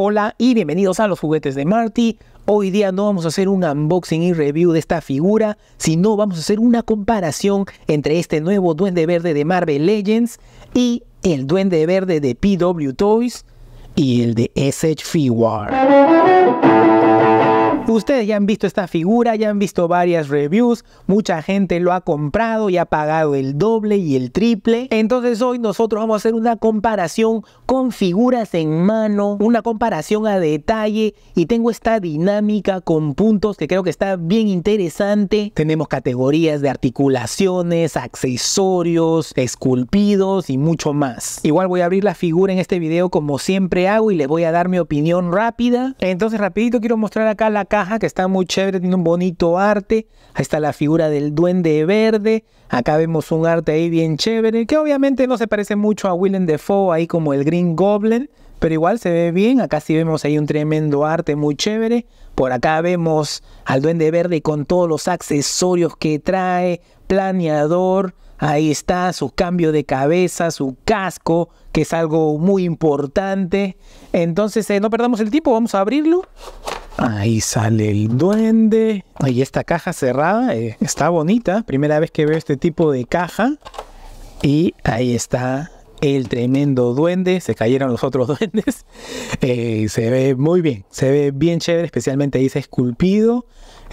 Hola y bienvenidos a los juguetes de Marty. Hoy día no vamos a hacer un unboxing y review de esta figura, sino vamos a hacer una comparación entre este nuevo Duende Verde de Marvel Legends y el Duende Verde de PW Toys y el de SH Figuar. Pues ustedes ya han visto esta figura, ya han visto varias reviews, mucha gente lo ha comprado y ha pagado el doble y el triple. Entonces hoy nosotros vamos a hacer una comparación con figuras en mano, una comparación a detalle y tengo esta dinámica con puntos que creo que está bien interesante. Tenemos categorías de articulaciones, accesorios, esculpidos y mucho más. Igual voy a abrir la figura en este video como siempre hago y le voy a dar mi opinión rápida. Entonces rapidito quiero mostrar acá la cara que está muy chévere, tiene un bonito arte. Ahí está la figura del duende verde. Acá vemos un arte ahí bien chévere, que obviamente no se parece mucho a Willem Dafoe, ahí como el Green Goblin, pero igual se ve bien. Acá sí vemos ahí un tremendo arte muy chévere. Por acá vemos al duende verde con todos los accesorios que trae, planeador, Ahí está su cambio de cabeza, su casco, que es algo muy importante. Entonces, eh, no perdamos el tiempo, vamos a abrirlo. Ahí sale el duende. Ahí esta caja cerrada. Eh, está bonita. Primera vez que veo este tipo de caja. Y ahí está el tremendo duende. Se cayeron los otros duendes. Eh, se ve muy bien. Se ve bien chévere. Especialmente ahí esculpido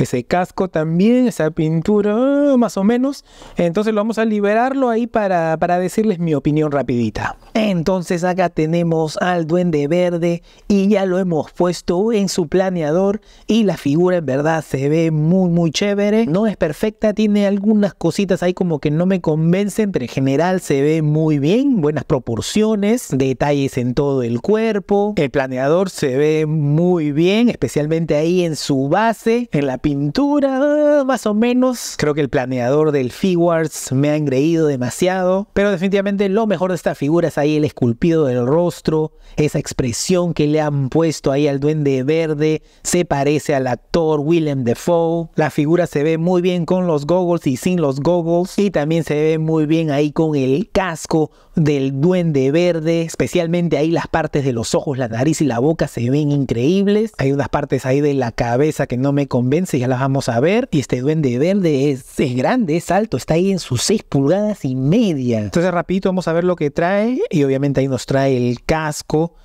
ese casco también, esa pintura, ah, más o menos. Entonces lo vamos a liberarlo ahí para, para decirles mi opinión rapidita. Entonces acá tenemos al duende verde y ya lo hemos puesto en su planeador y la figura en verdad se ve muy muy chévere. No es perfecta, tiene algunas cositas ahí como que no me convencen, pero en general se ve muy bien, buenas proporciones, detalles en todo el cuerpo. El planeador se ve muy bien, especialmente ahí en su base, en la pintura, más o menos. Creo que el planeador del Figuarts me ha engreído demasiado. Pero definitivamente lo mejor de esta figura es ahí el esculpido del rostro, esa expresión que le han puesto ahí al duende verde. Se parece al actor Willem Dafoe. La figura se ve muy bien con los goggles y sin los goggles. Y también se ve muy bien ahí con el casco del duende verde. Especialmente ahí las partes de los ojos, la nariz y la boca se ven increíbles. Hay unas partes ahí de la cabeza que no me convence ya las vamos a ver. Y este duende verde es, grande, es alto, está ahí en sus 6 pulgadas y media. Entonces, rapidito vamos a ver lo que trae. Y obviamente ahí nos trae el casco.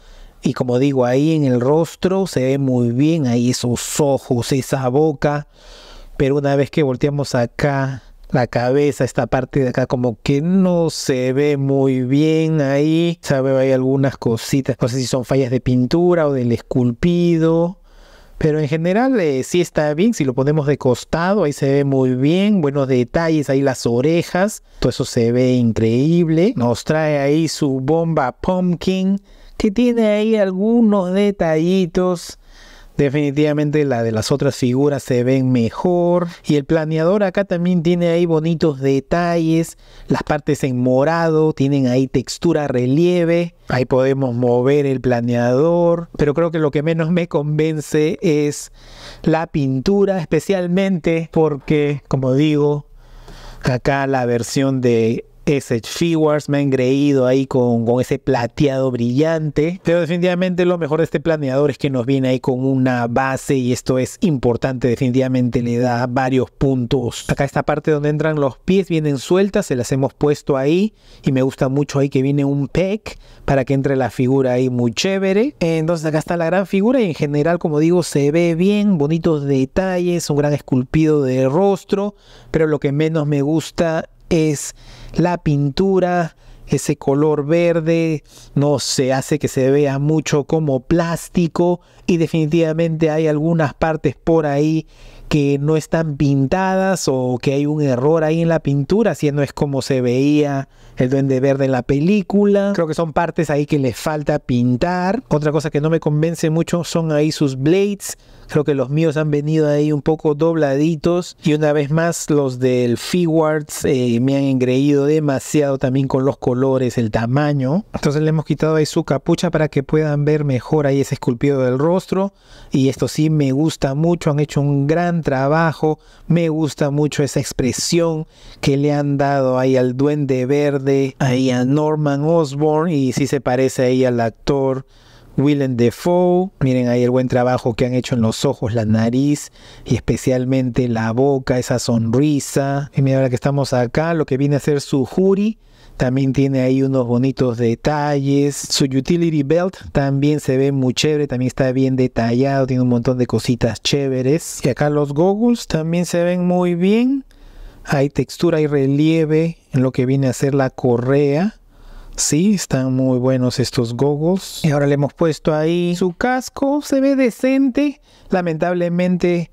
Y como digo, ahí en el rostro se ve muy bien, ahí esos ojos, esa boca. Pero una vez que volteamos acá, la cabeza, esta parte de acá como que no se ve muy bien ahí. se hay algunas cositas, no sé si son fallas de pintura o del esculpido. Pero en general eh, sí está bien, si lo ponemos de costado, ahí se ve muy bien, buenos detalles, ahí las orejas, todo eso se ve increíble. Nos trae ahí su bomba pumpkin, que tiene ahí algunos detallitos Definitivamente la de las otras figuras se ven mejor. Y el planeador acá también tiene ahí bonitos detalles. Las partes en morado tienen ahí textura, relieve. Ahí podemos mover el planeador. Pero creo que lo que menos me convence es la pintura, especialmente porque, como digo, acá la versión de ese me ha engreído ahí con, con ese plateado brillante. Pero definitivamente lo mejor de este planeador es que nos viene ahí con una base y esto es importante. Definitivamente le da varios puntos. Acá esta parte donde entran los pies vienen sueltas, se las hemos puesto ahí y me gusta mucho ahí que viene un peck. para que entre la figura ahí muy chévere. Entonces acá está la gran figura y en general como digo se ve bien, bonitos detalles, un gran esculpido de rostro, pero lo que menos me gusta es la pintura, ese color verde, no se hace que se vea mucho como plástico y definitivamente hay algunas partes por ahí que no están pintadas o que hay un error ahí en la pintura, si no es como se veía el duende verde en la película. Creo que son partes ahí que les falta pintar. Otra cosa que no me convence mucho son ahí sus blades. Creo que los míos han venido ahí un poco dobladitos. Y una vez más, los del Figuarts eh, me han engreído demasiado también con los colores, el tamaño. Entonces le hemos quitado ahí su capucha para que puedan ver mejor ahí ese esculpido del rostro. Y esto sí me gusta mucho. Han hecho un gran trabajo, me gusta mucho esa expresión que le han dado ahí al duende verde, ahí a Norman Osborn y si se parece ahí al actor Willem Defoe. Miren ahí el buen trabajo que han hecho en los ojos, la nariz y especialmente la boca, esa sonrisa. Y mira ahora que estamos acá, lo que viene a ser su jury también tiene ahí unos bonitos detalles. Su utility belt también se ve muy chévere, también está bien detallado, tiene un montón de cositas chéveres. Y acá los goggles también se ven muy bien. Hay textura, y relieve en lo que viene a ser la correa. Sí, están muy buenos estos goggles. Y ahora le hemos puesto ahí su casco. Se ve decente. Lamentablemente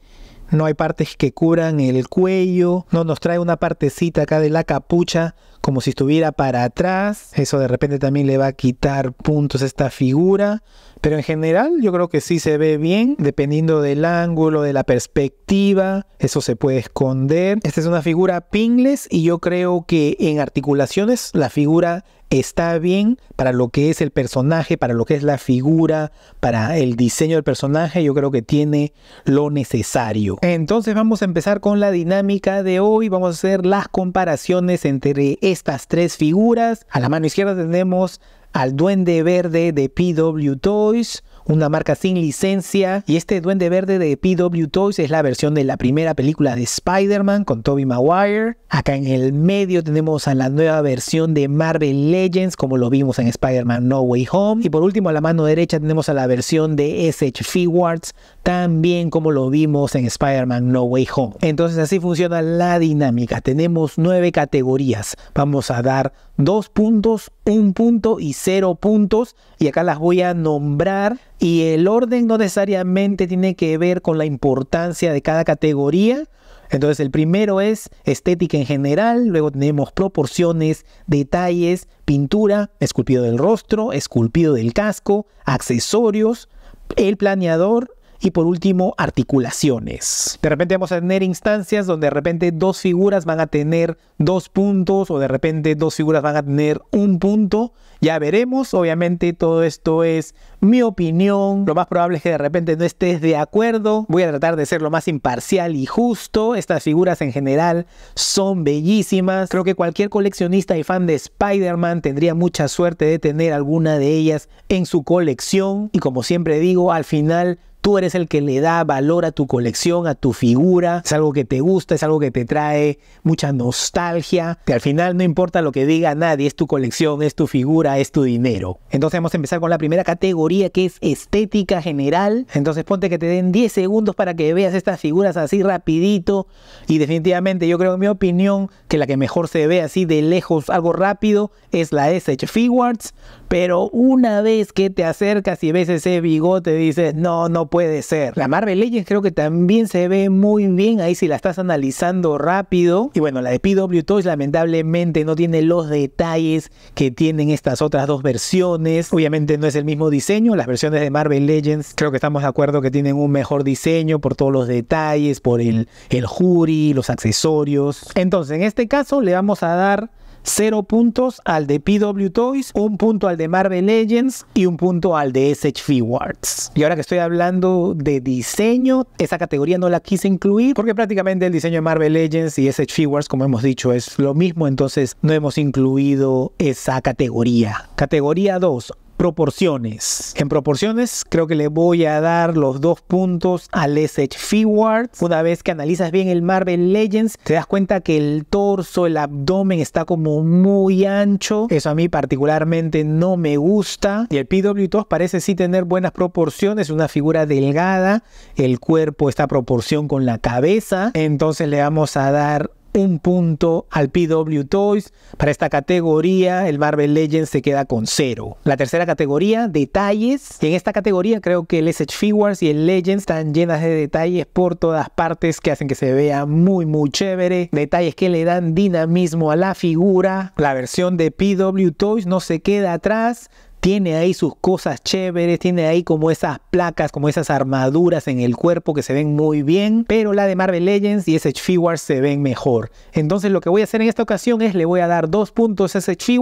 no hay partes que curan el cuello. No nos trae una partecita acá de la capucha como si estuviera para atrás. Eso de repente también le va a quitar puntos a esta figura. Pero en general yo creo que sí se ve bien, dependiendo del ángulo, de la perspectiva, eso se puede esconder. Esta es una figura pingles. y yo creo que en articulaciones la figura está bien para lo que es el personaje, para lo que es la figura, para el diseño del personaje, yo creo que tiene lo necesario. Entonces vamos a empezar con la dinámica de hoy, vamos a hacer las comparaciones entre estas tres figuras. A la mano izquierda tenemos al duende verde de PW Toys, una marca sin licencia. Y este duende verde de PW Toys es la versión de la primera película de Spider-Man con Tobey Maguire. Acá en el medio tenemos a la nueva versión de Marvel Legends como lo vimos en Spider-Man No Way Home. Y por último a la mano derecha tenemos a la versión de SH Figuarts también como lo vimos en Spider-Man No Way Home. Entonces así funciona la dinámica. Tenemos nueve categorías. Vamos a dar dos puntos, un punto y cero puntos. Y acá las voy a nombrar. Y el orden no necesariamente tiene que ver con la importancia de cada categoría. Entonces el primero es estética en general, luego tenemos proporciones, detalles, pintura, esculpido del rostro, esculpido del casco, accesorios, el planeador, y por último, articulaciones. De repente vamos a tener instancias donde de repente dos figuras van a tener dos puntos o de repente dos figuras van a tener un punto. Ya veremos, obviamente todo esto es mi opinión. Lo más probable es que de repente no estés de acuerdo. Voy a tratar de ser lo más imparcial y justo. Estas figuras en general son bellísimas. Creo que cualquier coleccionista y fan de Spider-Man tendría mucha suerte de tener alguna de ellas en su colección. Y como siempre digo, al final Tú eres el que le da valor a tu colección, a tu figura. Es algo que te gusta, es algo que te trae mucha nostalgia. Que al final no importa lo que diga nadie, es tu colección, es tu figura, es tu dinero. Entonces vamos a empezar con la primera categoría que es estética general. Entonces ponte que te den 10 segundos para que veas estas figuras así rapidito. Y definitivamente yo creo en mi opinión que la que mejor se ve así de lejos, algo rápido, es la SH Figuarts. Pero una vez que te acercas y ves ese bigote, dices, no, no puedo puede ser. La Marvel Legends creo que también se ve muy bien ahí si la estás analizando rápido. Y bueno, la de PW Toys lamentablemente no tiene los detalles que tienen estas otras dos versiones. Obviamente no es el mismo diseño. Las versiones de Marvel Legends creo que estamos de acuerdo que tienen un mejor diseño por todos los detalles, por el, el jury, los accesorios. Entonces, en este caso le vamos a dar Cero puntos al de PW Toys, un punto al de Marvel Legends y un punto al de SH Figuarts. Y ahora que estoy hablando de diseño, esa categoría no la quise incluir porque prácticamente el diseño de Marvel Legends y SH Figuarts, como hemos dicho, es lo mismo, entonces no hemos incluido esa categoría. Categoría 2, proporciones. En proporciones creo que le voy a dar los dos puntos al S.H. Fiward. Una vez que analizas bien el Marvel Legends, te das cuenta que el torso, el abdomen está como muy ancho. Eso a mí particularmente no me gusta. Y el PW2 parece sí tener buenas proporciones, una figura delgada, el cuerpo está a proporción con la cabeza. Entonces le vamos a dar un punto al PW Toys. Para esta categoría, el Marvel Legends se queda con cero. La tercera categoría, detalles. en esta categoría creo que el SH Figures y el Legends están llenas de detalles por todas partes que hacen que se vea muy, muy chévere. Detalles que le dan dinamismo a la figura. La versión de PW Toys no se queda atrás tiene ahí sus cosas chéveres, tiene ahí como esas placas, como esas armaduras en el cuerpo que se ven muy bien, pero la de Marvel Legends y SH Figuarts se ven mejor. Entonces lo que voy a hacer en esta ocasión es le voy a dar dos puntos a SH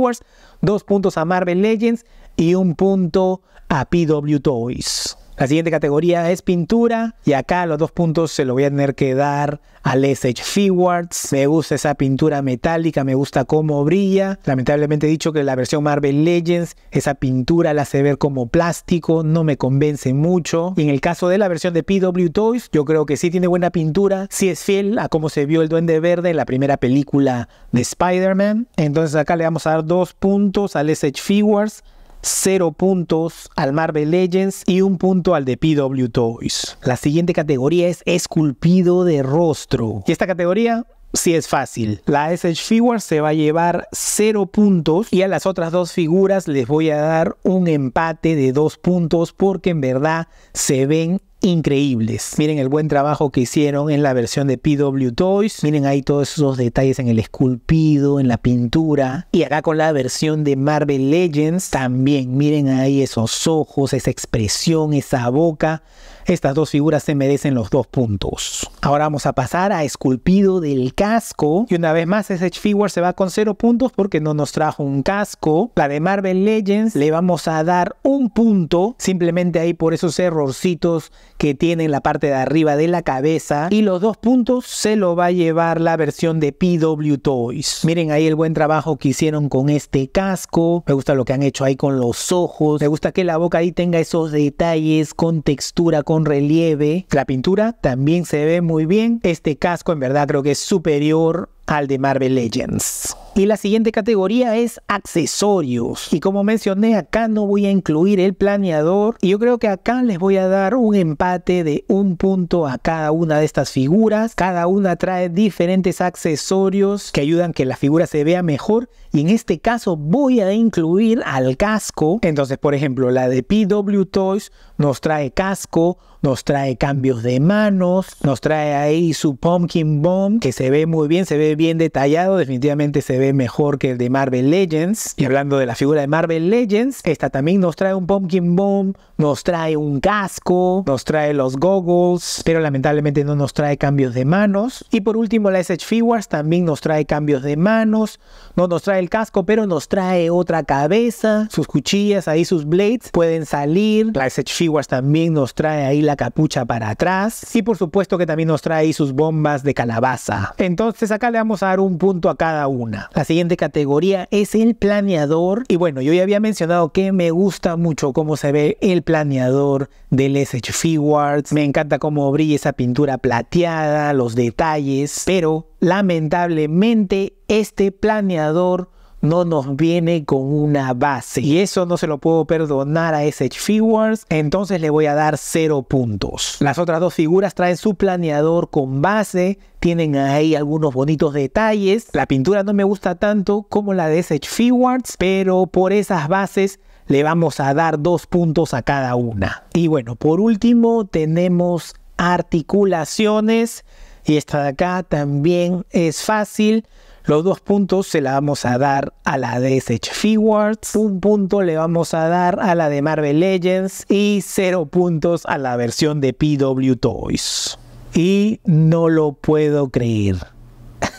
dos puntos a Marvel Legends y un punto a PW Toys. La siguiente categoría es pintura y acá los dos puntos se lo voy a tener que dar a SH Figures. Me gusta esa pintura metálica, me gusta cómo brilla. Lamentablemente he dicho que la versión Marvel Legends, esa pintura la hace ver como plástico, no me convence mucho. Y en el caso de la versión de PW Toys, yo creo que sí tiene buena pintura, sí es fiel a cómo se vio el Duende Verde en la primera película de Spider-Man. Entonces acá le vamos a dar dos puntos a SH Figures. 0 puntos al Marvel Legends y un punto al de PW Toys. La siguiente categoría es esculpido de rostro. Y esta categoría sí es fácil. La SH Figure se va a llevar 0 puntos y a las otras dos figuras les voy a dar un empate de 2 puntos porque en verdad se ven increíbles. Miren el buen trabajo que hicieron en la versión de PW Toys. Miren ahí todos esos detalles en el esculpido, en la pintura. Y acá con la versión de Marvel Legends también. Miren ahí esos ojos, esa expresión, esa boca. Estas dos figuras se merecen los dos puntos. Ahora vamos a pasar a esculpido del casco. Y una vez más, ese Figure se va con cero puntos porque no nos trajo un casco. La de Marvel Legends le vamos a dar un punto. Simplemente ahí por esos errorcitos que tiene en la parte de arriba de la cabeza. Y los dos puntos se lo va a llevar la versión de PW Toys. Miren ahí el buen trabajo que hicieron con este casco. Me gusta lo que han hecho ahí con los ojos. Me gusta que la boca ahí tenga esos detalles con textura, con relieve. La pintura también se ve muy bien. Este casco en verdad creo que es superior al de Marvel Legends. Y la siguiente categoría es accesorios. Y como mencioné, acá no voy a incluir el planeador. Y yo creo que acá les voy a dar un empate de un punto a cada una de estas figuras. Cada una trae diferentes accesorios que ayudan que la figura se vea mejor. Y en este caso voy a incluir al casco. Entonces, por ejemplo, la de PW Toys nos trae casco nos trae cambios de manos, nos trae ahí su Pumpkin Bomb, que se ve muy bien, se ve bien detallado, definitivamente se ve mejor que el de Marvel Legends. Y hablando de la figura de Marvel Legends, esta también nos trae un Pumpkin Bomb, nos trae un casco, nos trae los goggles, pero lamentablemente no nos trae cambios de manos. Y por último, la SH Figures también nos trae cambios de manos, no nos trae el casco, pero nos trae otra cabeza, sus cuchillas, ahí sus blades pueden salir. La SH Figures también nos trae ahí la capucha para atrás y por supuesto que también nos trae sus bombas de calabaza. Entonces acá le vamos a dar un punto a cada una. La siguiente categoría es el planeador y bueno, yo ya había mencionado que me gusta mucho cómo se ve el planeador del SH Figuarts, Me encanta cómo brilla esa pintura plateada, los detalles, pero lamentablemente este planeador no nos viene con una base. Y eso no se lo puedo perdonar a SH Figures, entonces le voy a dar 0 puntos. Las otras dos figuras traen su planeador con base, tienen ahí algunos bonitos detalles. La pintura no me gusta tanto como la de SH Figures, pero por esas bases le vamos a dar dos puntos a cada una. Y bueno, por último tenemos articulaciones y esta de acá también es fácil los dos puntos se la vamos a dar a la de SH un punto le vamos a dar a la de Marvel Legends y cero puntos a la versión de PW Toys. Y no lo puedo creer.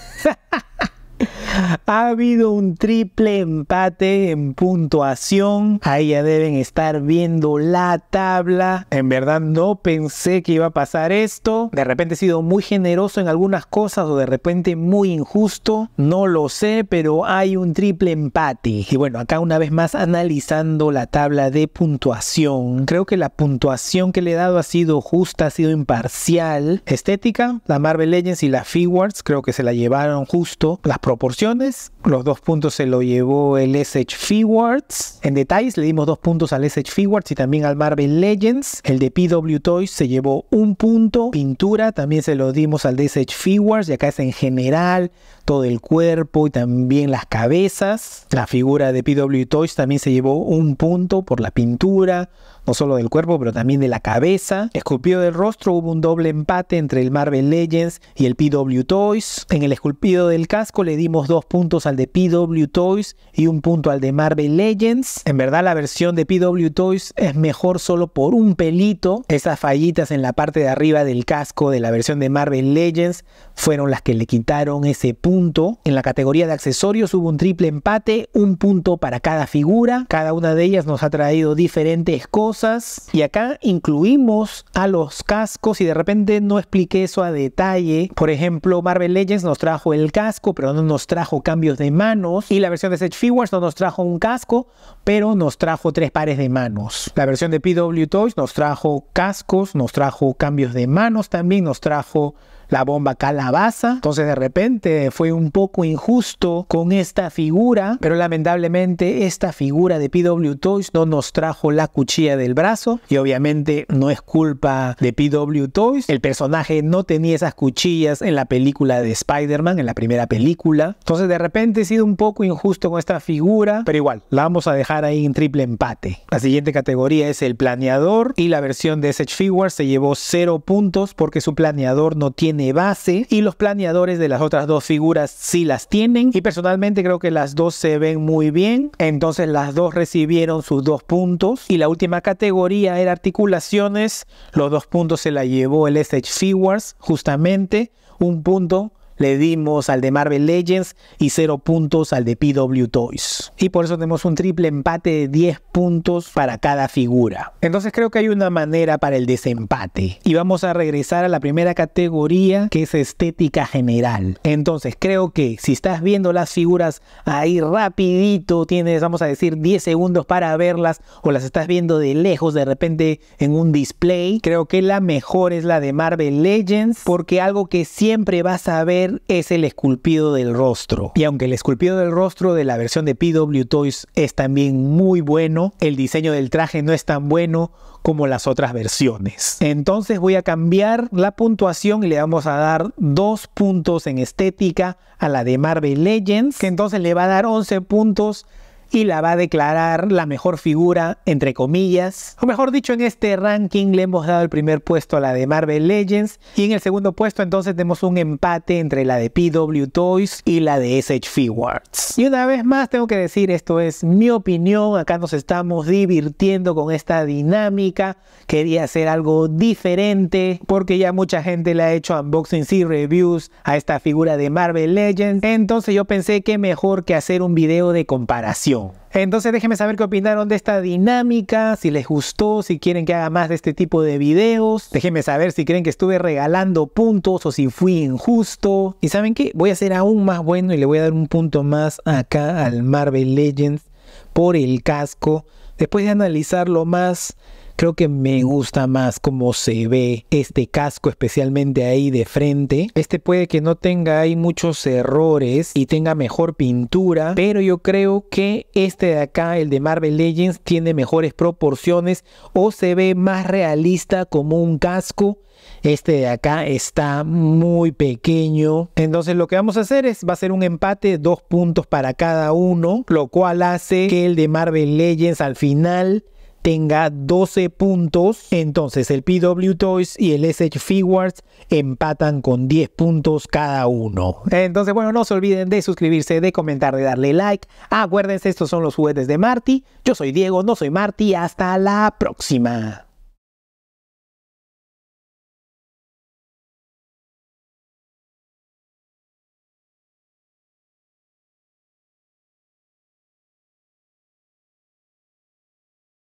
Ha habido un triple empate en puntuación. Ahí ya deben estar viendo la tabla. En verdad no pensé que iba a pasar esto. De repente he sido muy generoso en algunas cosas o de repente muy injusto. No lo sé, pero hay un triple empate. Y bueno, acá una vez más analizando la tabla de puntuación. Creo que la puntuación que le he dado ha sido justa, ha sido imparcial. Estética, la Marvel Legends y la Figuarts creo que se la llevaron justo. Las proporciones los dos puntos se lo llevó el SH Figuarts. En detalles le dimos dos puntos al SH Figuarts y también al Marvel Legends. El de PW Toys se llevó un punto. Pintura también se lo dimos al de SH Figuarts. y acá es en general todo el cuerpo y también las cabezas. La figura de PW Toys también se llevó un punto por la pintura, no solo del cuerpo, pero también de la cabeza. Esculpido del rostro hubo un doble empate entre el Marvel Legends y el PW Toys. En el esculpido del casco le dimos dos puntos al de PW Toys y un punto al de Marvel Legends. En verdad la versión de PW Toys es mejor solo por un pelito. Esas fallitas en la parte de arriba del casco de la versión de Marvel Legends fueron las que le quitaron ese punto en la categoría de accesorios hubo un triple empate, un punto para cada figura. Cada una de ellas nos ha traído diferentes cosas. Y acá incluimos a los cascos y de repente no expliqué eso a detalle. Por ejemplo, Marvel Legends nos trajo el casco, pero no nos trajo cambios de manos. Y la versión de Sedge Figures no nos trajo un casco, pero nos trajo tres pares de manos. La versión de PW Toys nos trajo cascos, nos trajo cambios de manos también, nos trajo la bomba calabaza. Entonces de repente fue un poco injusto con esta figura, pero lamentablemente esta figura de PW Toys no nos trajo la cuchilla del brazo y obviamente no es culpa de PW Toys. El personaje no tenía esas cuchillas en la película de Spider-Man, en la primera película. Entonces de repente ha sido un poco injusto con esta figura, pero igual, la vamos a dejar ahí en triple empate. La siguiente categoría es el planeador y la versión de SH Figure se llevó 0 puntos porque su planeador no tiene base y los planeadores de las otras dos figuras sí las tienen y personalmente creo que las dos se ven muy bien, entonces las dos recibieron sus dos puntos y la última categoría era articulaciones, los dos puntos se la llevó el SH Figures justamente, un punto le dimos al de Marvel Legends y 0 puntos al de PW Toys. Y por eso tenemos un triple empate de 10 puntos para cada figura. Entonces creo que hay una manera para el desempate. Y vamos a regresar a la primera categoría que es estética general. Entonces creo que si estás viendo las figuras ahí rapidito, tienes vamos a decir 10 segundos para verlas o las estás viendo de lejos de repente en un display, creo que la mejor es la de Marvel Legends porque algo que siempre vas a ver es el esculpido del rostro. Y aunque el esculpido del rostro de la versión de PW Toys es también muy bueno, el diseño del traje no es tan bueno como las otras versiones. Entonces voy a cambiar la puntuación y le vamos a dar dos puntos en estética a la de Marvel Legends, que entonces le va a dar 11 puntos y la va a declarar la mejor figura, entre comillas. O mejor dicho, en este ranking le hemos dado el primer puesto a la de Marvel Legends y en el segundo puesto entonces tenemos un empate entre la de PW Toys y la de SH Figuarts. Y una vez más tengo que decir, esto es mi opinión, acá nos estamos divirtiendo con esta dinámica, quería hacer algo diferente porque ya mucha gente le ha hecho unboxings y reviews a esta figura de Marvel Legends, entonces yo pensé que mejor que hacer un video de comparación. Entonces déjenme saber qué opinaron de esta dinámica, si les gustó, si quieren que haga más de este tipo de videos. Déjenme saber si creen que estuve regalando puntos o si fui injusto. Y saben qué, voy a ser aún más bueno y le voy a dar un punto más acá al Marvel Legends por el casco. Después de analizarlo más, Creo que me gusta más cómo se ve este casco, especialmente ahí de frente. Este puede que no tenga ahí muchos errores y tenga mejor pintura, pero yo creo que este de acá, el de Marvel Legends, tiene mejores proporciones o se ve más realista como un casco. Este de acá está muy pequeño. Entonces lo que vamos a hacer es, va a ser un empate, dos puntos para cada uno, lo cual hace que el de Marvel Legends al final tenga 12 puntos. Entonces el PW Toys y el SH Figuarts empatan con 10 puntos cada uno. Entonces, bueno, no se olviden de suscribirse, de comentar, de darle like. Acuérdense, estos son los juguetes de Marty. Yo soy Diego, no soy Marty. Hasta la próxima.